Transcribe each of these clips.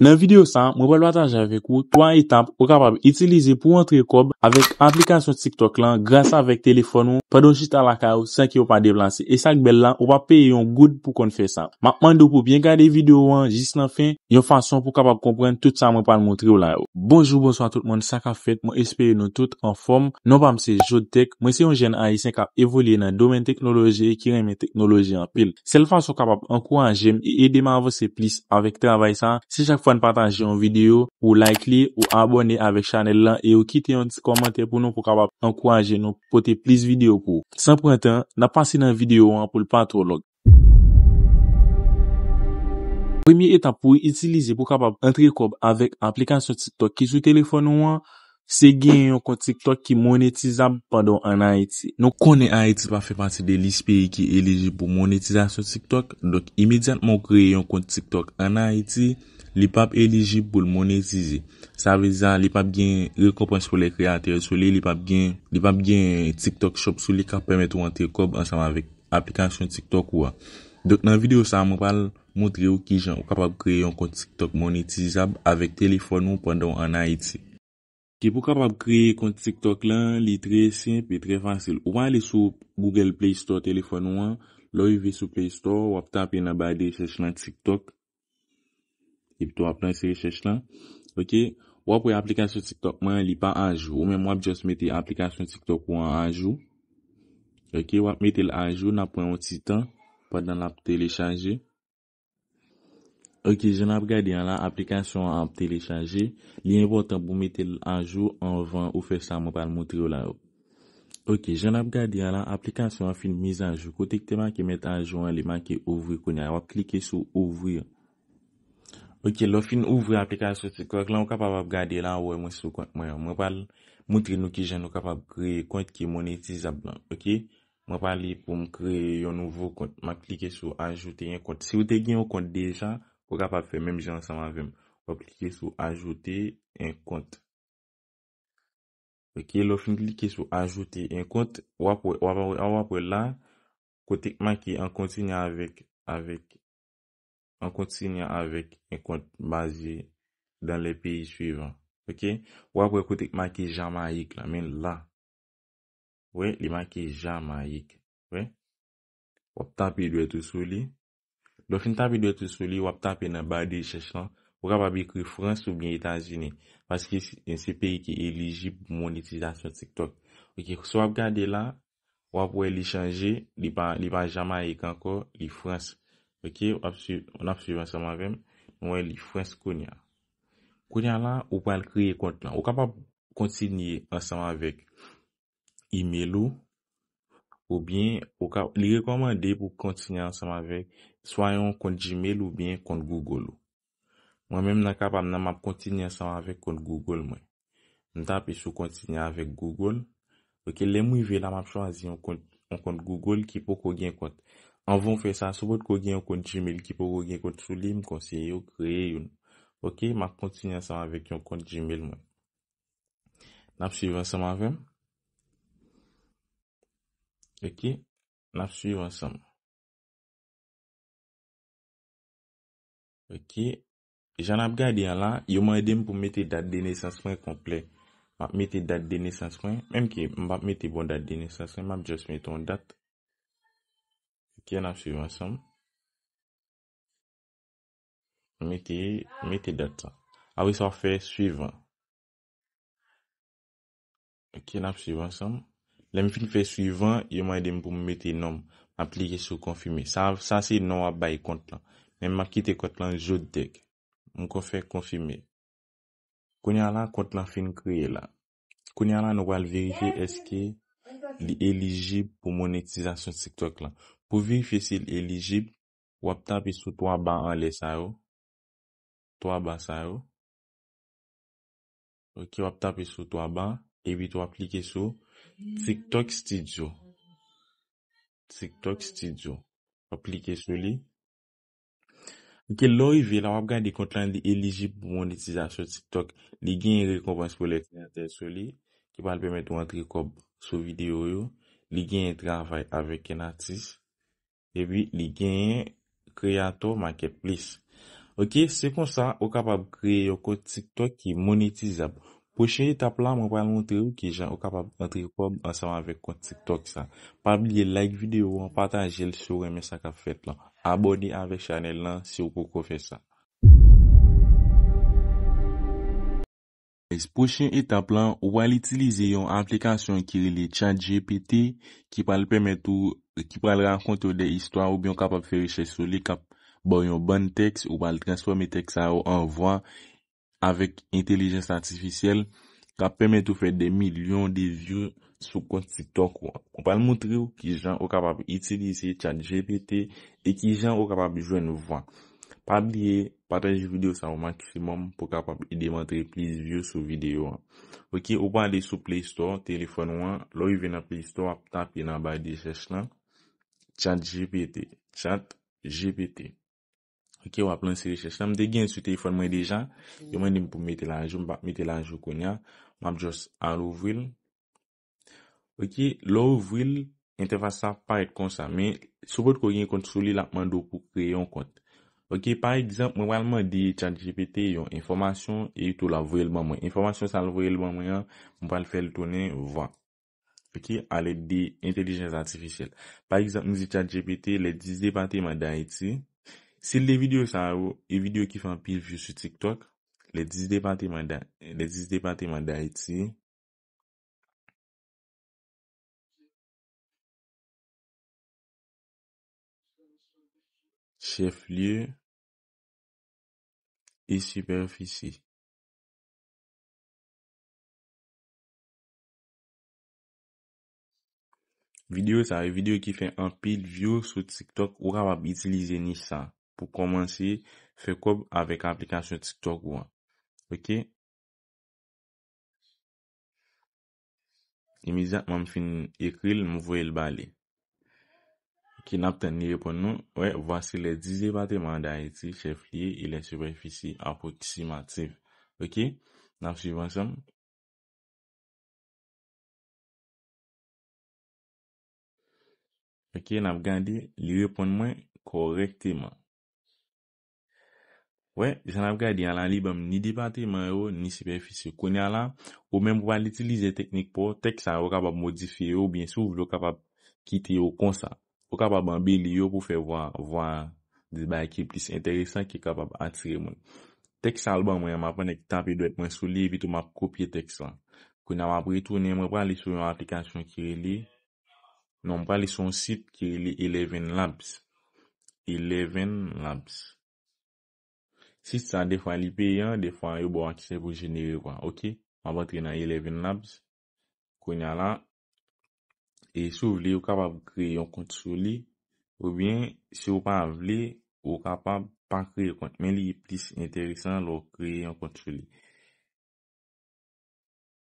Nan video san, mwen pa lwa ta jave kou, 3 etap ou kapab itilize pou antre kob avèk aplikasyon TikTok lan, grasa avèk telefon ou, padon jit ala ka ou, sen ki ou pa deblansi. E sak bel lan, ou pa pe yon goud pou kon fè san. Makman do pou bien gade video wan, jis nan fè, yon fason pou kapab kompren tout sa mwen pa mwontri ou la yo. Bonjour, bonsoit tout mwen, sak a fèt, mwen espere nou tout an form. Non pa mse jotek, mwen se yon jen a yisen kap evolye nan domen teknoloji, kiremen teknoloji an pil. Sel fwa sou kapab an kou an jem, e edema avò se plis avèk travay sa, se chak fò pou an patanje yon video, ou like li, ou abone avek chanel lan, e ou kite yon ti komante pou nou pou kapap an kouanje nou pote plis video pou. San prentan, nan pasi nan video an pou l patolog. Premier eta pou itilize pou kapap entri kob avèk aplikasyon TikTok ki sou telefon ou an, se gen yon kont TikTok ki monetizab padon an Haiti. Nou konen Haiti pa fe pati de lispe ki eleji pou monetizasyon TikTok, dok imediatman kreye yon kont TikTok an Haiti, Li pap elijib pou l mounetize. Sa veza, li pap gen rekopans pou l kreater. Sou li, li pap gen TikTok shop. Sou li kap pemet wante kob ansanm avik aplikasyon TikTok wwa. Dok nan video sa, mwen pal mwotre w ki jen w kapap kreye yon konti TikTok mounetizab avik telefon w pwanda w anayite. Ki pou kapap kreye konti TikTok lan, li tre simp pe tre fansil. Ou pa li sou Google Play Store telefon wwa. Lo yu ve sou Play Store, w ap tap yon abade sech nan TikTok. Ip tou ap lan se rechèche lan. Ok, wap wè aplikasyon TikTok man li pa anjou. Ou men wap jòs mette aplikasyon TikTok wè anjou. Ok, wap mette l'anjou nan pou yon titan. Padan la pou telechage. Ok, jè nan ap gade yon la aplikasyon an telechage. Li yon wotan pou mette l'anjou anvan ou fè sa mou pal moutri yo la. Ok, jè nan ap gade yon la aplikasyon an finmize anjou. Kote kte man ki mette anjou an, li man ki ouvri kon ya. Wap klike sou ouvri yo. Ok, lo fin ouvre aplikasyon. Kwa ak la ou kap ap ap gade la ouwe mwen sou kont. Mwen pal mwontri nou ki jan ou kap ap kreye kont ki monetize a blan. Ok, mwen pal li pou m kreye yo nouvo kont. Ma klike sou ajoute yon kont. Si ou te gen yon kont deja, pou kap ap fe mem jan ansama vim. Yo klike sou ajoute yon kont. Ok, lo fin klike sou ajoute yon kont. Wapo la, kontekman ki an kontine avik. an kontinye avèk en kont bazè dan lè peyi suivan. Ok? Wap wè kote k makè Jamaik la, men la. Wè, li makè Jamaik. Wè? Wap tapè dwe tout sou li. Lò fin tapè dwe tout sou li, wap tapè nan badè chèch lan, wap wè bi kri Frans ou bi Etasini. Paske se peyi ki elijib monetizasyon tiktok. Ok, sou wap gade la, wap wè li chanje, li pa Jamaik anko, li Frans. Ok, on ap suyve anseman vemen, mwen li fwens konya. Konya la, ou pa el kreye kont la. Ou kapap kontinye anseman vek email ou, ou bien, li rekomande pou kontinye anseman vek, soyan kont Gmail ou bien kont Google ou. Mwen menm nan kapap nan map kontinye anseman vek kont Google mwen. Ndan pe sou kontinye avek Google. Ok, le mwen ve la map chwazi an kont Google ki pou kogen kont. Anvon fe sa, soubot kogue yon kont jimil ki pou kogue yon kont soulim konsen yo kreye yon. Ok, map kontsini ansam avek yon kont jimil mwen. Nap suyvan sam avem. Ok, nap suyvan sam. Ok, jan ap gade yon la, yon mwen edem pou meti dat dene senswen komple. Map meti dat dene senswen, menm ki mbap meti bon dat dene senswen, map jos meton dat. Ok, nan ap suivant som. Meti, meti datan. Awe, sa fè suivant. Ok, nan ap suivant som. La mipin fè suivant, yon mwen edem pou mwen meti nom. Aplike sou konfimi. Sa, sa si non wap bay kont lan. Men makite kont lan jote dek. Mwen kon fè konfimi. Kouni an lan kont lan fin kriye la. Kouni an lan nou wale verite eske li eligib pou monetizasyon sektwak lan. Kouni an lan nou wale verite eske Pou vi fese elijib, wap tap e sou to a ba anle sa yo. To a ba sa yo. Ok, wap tap e sou to a ba. Ebi, to aplike sou TikTok Studio. TikTok Studio. Aplike sou li. Ok, lo yi ve la wap gan di kontran di elijib pou moun itiza sou TikTok. Li gen yi rekompans pou lèk yi atè sou li. Ki pal pèmè tou an trikob sou videyo yo. Li gen yi travay avèk yi natis. Ebi li genye kreator marketplace. Ok, se kon sa, ou kapab kreye yon kote TikTok ki monetizab. Pochen etap lan, mwen pal montre ou ki jan ou kapab antre yon kope ansanman vek kote TikTok sa. Pabiliye like videyo, ou patanjel sou reme sa ka fet lan. Abone avè chanel lan si ou pou kofè sa. Pochen etap lan, ou pal itilize yon aplikasyon ki rele chat GPT ki pal pemet ou... ki pral rankonte ou bon, bon de histwa ou byon kapap fereche soli kap bayon ban teks ou bal transforme teks a ou an vwa avek entelijens artificel kap pemet ou fwe de milyon de vyo sou konti tok ou ou pal montre ou ki jan ou kapap itilise chat GPT e ki jan ou kapap jwen vwa pabliye, patenj videyo sa ouman kifimom pou kapap ide montre plis vyo sou videyo ou ki ou pal de sou Play Store, telefon wan lo yu ven na Play Store ap tap yon abay de jesh lan Chat GPT. Chat GPT. Ok, wap lan se rechèche. Sèm de gen sou telefon mwen dijan. Mm. Yo mwen di m pou mète la anjou. M bak mète la anjou konya. M ap jòs ar ouvril. Ok, lò ouvril. Intervas sa pa et konsa. Me soubot kon yon kont soli la mwen do pou kre yon kont. Ok, par exemple, m wèl mè di chat GPT yon informasyon. E yon tou la vwèl mwen mwen. Informasyon sa l wwèl mwen mwen. M wèl fè l tounen vwa. ki alè de intelligence artificiel. Par exemple, nous étions j'ai pété les 10 départements d'Haïti. Si les vidéos sont à vous, les vidéos qui font pile-view sur TikTok, les 10 départements d'Haïti, chef-lieu et superficie. Video sa e video ki fe anpil view sou TikTok ou ka wap itilize ni sa pou komanse fe koub avek aplikasyon TikTok wan. Ok? Imi zatman fin ekril mou voyel bale. Ok, nap ten nirepon nou. Wè, vwase le dizi bateman da eti chef liye e le superfisi apotisimativ. Ok? Nap suivansam. Ok, nan ap gande li reponman korek teman. We, disan nan ap gande yalan li bam ni dipante man yo, ni sipefise. Kouni ala, ou menm pou pa li itilize teknik pou, teksan ou kapap modifiye yo, bin sou vlo kapap kite yo konsa. Ou kapap banbe li yo pou fe vwa, vwa, disba ki plis enteresan ki kapap atire moun. Teksal ban mwen ap mwen ek tapid wet mwen sou li, vitou mwen kopye teksan. Kouni ap ap reto, mwen ap mwen alisou yon aplikasyon kire li. Nou m pa li son sit ki li Eleven Labs. Eleven Labs. Sit sa defa li pe yon, defa yo bo akse pou jenere kwa. Ok, m pa batre nan Eleven Labs. Kwenya la. E sou vle yo kapab kreye yon kont sou li. Ou bien, sou pa vle, yo kapab pa kreye yon kont. Men li yi plis enteresan lo kreye yon kont sou li.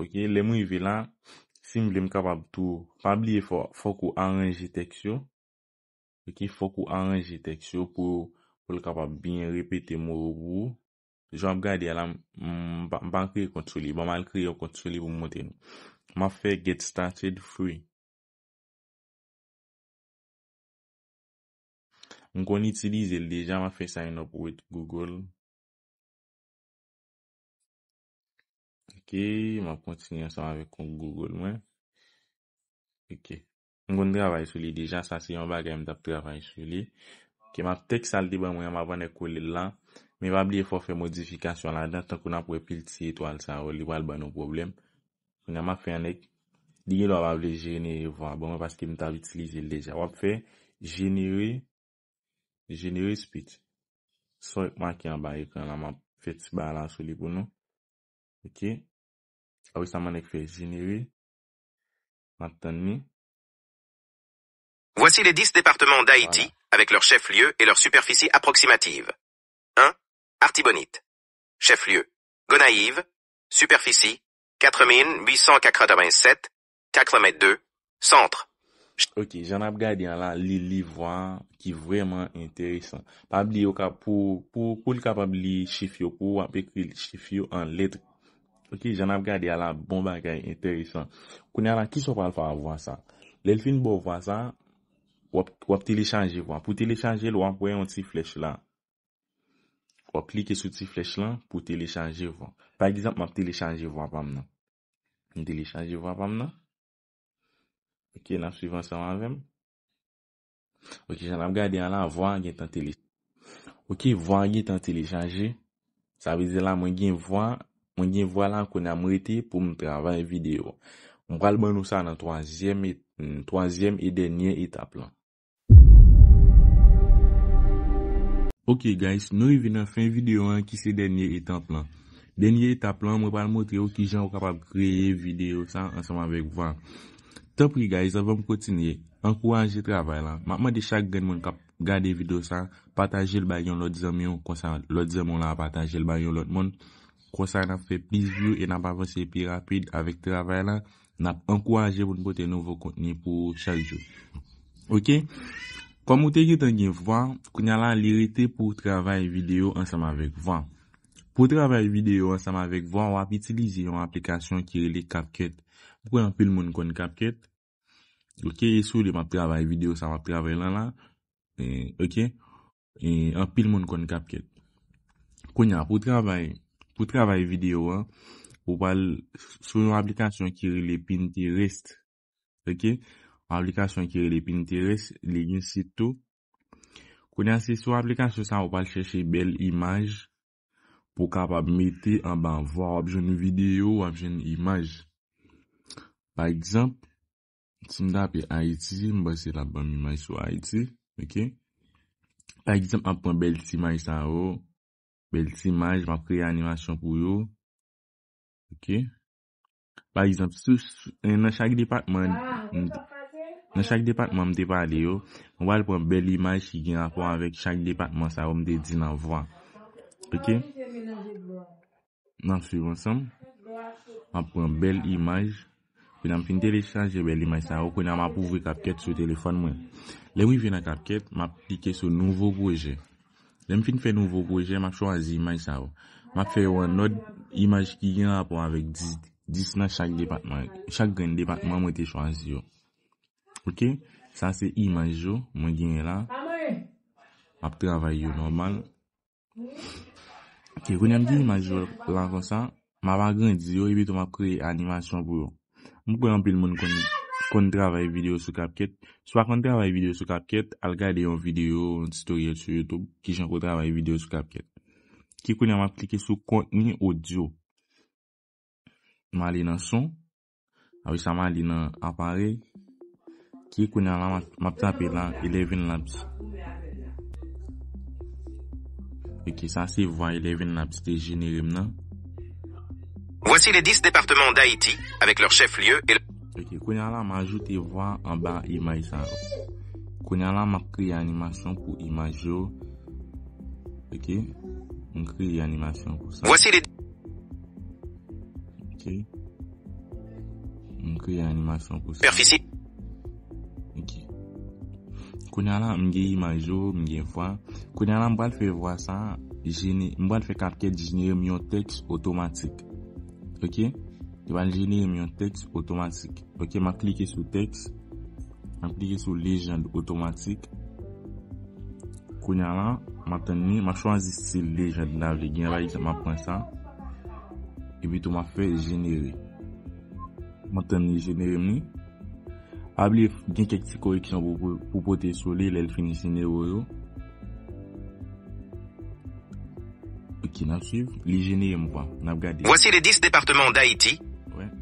Ok, le mou yi ve la. Simble m kapab tou pabliye fok ou anrenji teksyon. Fok ou anrenji teksyon pou l kapab bin repete mou roubou. Jwa m gade ala m ban kre kontrole. Ba man kre yo kontrole pou m moten. Ma fe Get Started Free. M kon itilize l dejan ma fe sign up with Google. Ok, mwen kontinyon sa mwen vek kong Google mwen. Ok, mwen goun dravay sou li. Deja sa si yon bagay mdap dravay sou li. Ok, mwen tek saldi bè mwen yon mwen vane kou lè la. Mwen vabli e fò fè modifikasyon la. Dè tan kou nan pwè pil ti eto al sa roli. Wal bè nou problem. Mwen yon mwen fè yon lek. Dini lò vabli jenye yon vò. Bon, mwen paske mwen tabi itilize lè. Wap fè jenye yon. Jenye yon spit. Sò yon mwen ki yon bagay. Yon nan mwen fè ti balan sou li kou nou. Ah ni. Voici les 10 départements d'Haïti, avec leur chef-lieu et leur superficie approximative. 1. Artibonite. Chef-lieu. Gonaïve. Superficie. 4887. km 2. Centre. Ok, j'en ai regardé un la hein, qui est vraiment intéressant. Pas oublier pour pour pour le pou li pour chif yo, pou Ok, jan ap gade ala, bon bagay, enteresan. Kouni ala, kis yo pa alfa avwa sa? Lelfin bo avwa sa, wap telechange evwa. Pou telechange el, wap woye yon ti flech la. Wap like sou ti flech la, pou telechange evwa. Par egizant, wap telechange evwa apamna. Mdelechange evwa apamna. Ok, la suivant seman vemen. Ok, jan ap gade ala, avwa gen tantelechange. Ok, avwa gen tantelechange. Sa vize la, mwen gen avwa. Mwen gen vwa lan kon nan mwete pou mwen travay videyo. Mwen kal ban nou sa nan toazyem e mm, denye etap lan. Ok guys, nou y vina fin videyo an ki se denye etap lan. Denye etap lan mwen pal motre ou ki jan w kapab kreye videyo sa ansanman vek vwan. Top li guys, avon mw kontinye. An kou anje travay lan. Mwen de chak gen mwen kap gade videyo sa. Pataje l bayon lot zem yon konsan. Lot zem yon la pataje l bayon lot mwen. Kwa sa nan fe plis vyo e nan pavansye pi rapide avik travay la, nan pankou aje pou nou bote nouvo kontenye pou chal jo. Ok? Kwa mwote ki tan gen vwa, kwenye la lirite pou travay video ansam avik vwa. Pou travay video ansam avik vwa, wap itilize yon aplikasyon ki rele kapket. Pou yon pil moun kon kapket? Ok, e sou li map travay video sa wap travay la la? E, ok? Yon e, pil moun kon kapket. Kwenye la pou travay, pou travay videyo an, pou pal sou nou aplikasyon ki rele pin tereste. Ok? Aplikasyon ki rele pin tereste, le gen sitou. Kounen se sou aplikasyon san, pou pal chèche bel imaj pou kap ap mette an ban vwa ap joun videyo, ap joun imaj. Par ekzamp, ti mda ap e Haiti, mba se la ban imaj sou Haiti. Ok? Par ekzamp ap an bel imaj san ou, Bel ti imaj, m ap kreye animasyon pou yo. Ok. Par exemple, sou, eh, nan chak departman. Ah, nan chak departman m depade yo. M wale pou an bel imaj ki gen apwa avek chak departman sa ou m dedi nan vwa. Ok. Ah, nan suiv ansam. M ap pou an bel imaj. Pou nan fin tel e chanje bel imaj sa ou. Kou nan m ap pou vwe kapket sou telefon mwen. Le m wive nan kapket, m ap pike sou nouvo goje. Jèm fin fè nouvo projè, m ap chwazi imaj sa ou. M ap fè ou anod imaj ki gen rapon avèk 10 nan chak depatman. Chak gen depatman m ap te chwazi ou. Ok, sa se imaj ou, m ap gen la. M ap travay ou normal. Ok, konye m di imaj ou la kon sa, m ap ap gen di ou, e bitou m ap kreye animasyon pou ou. M pou yon pli moun koni. kont travay videyo sou kapket. Swa kont travay videyo sou kapket, al gade yon videyo tutorial sou YouTube ki jen kont travay videyo sou kapket. Ki kounen map klike sou kont ni audio. Mali nan son, avisa mali nan apare, ki kounen lan map tapela Eleven Labs. Eki, sa si vwa Eleven Labs te jenerim nan. Vwasi le dis departement d'Haïti avik lor chef lieu et l... Ok, kwenye ala, majou te vwa an ba imaj sa. Kwenye ala, mak kriye animasyon pou imaj yo. Ok, mwen kriye animasyon pou sa. Ok, mwen kriye animasyon pou sa. Ok, kwenye ala, mwen gen imaj yo, mwen gen vwa. Kwenye ala, mwen wad fe vwa sa, mwen wad fe kapke di genye myon tekst otomatik. Ok, mwen kriye animasyon pou sa. Yo an genere mi yon tekst otomatik. Ok, ma klike sou tekst. Ma klike sou legend otomatik. Kounya la, ma ten ni. Ma chwanzi se legend navi gen rayk sa ma pronsan. Ebi tou ma fe genere. Ma ten ni genere mi. Able gen kek ti koreksyon pou pote soli lel finisine yo yo. Ok, nan suyv. Li genere mwa. Nan ap gade. Vwasi le dis departement d'Aiti.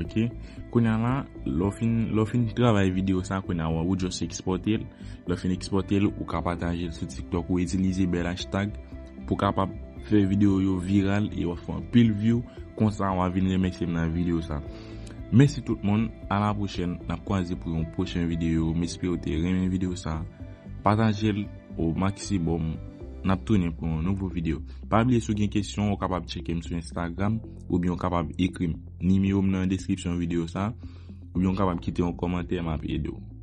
Ok, kwenya la, lo fin trabay videyo sa kwenya wawou jose eksportel, lo fin eksportel ou ka patanjel sitiktok ou ezilize bel hashtag pou kapap fè videyo yo viral e wafan pil view konsan wavinye meksim nan videyo sa. Mèsi tout moun, ala pochèn, la kwa zè pou yon pochèn videyo, mèspirote, remen videyo sa, patanjel ou maksibom. Nap tounen pou nouvo video. Pabile sou gen kesyon, ou kapab chekem sou Instagram. Ou biyon kapab ekrim nimi oum nan deskripsyon video sa. Ou biyon kapab kite yon komante yon api yedoum.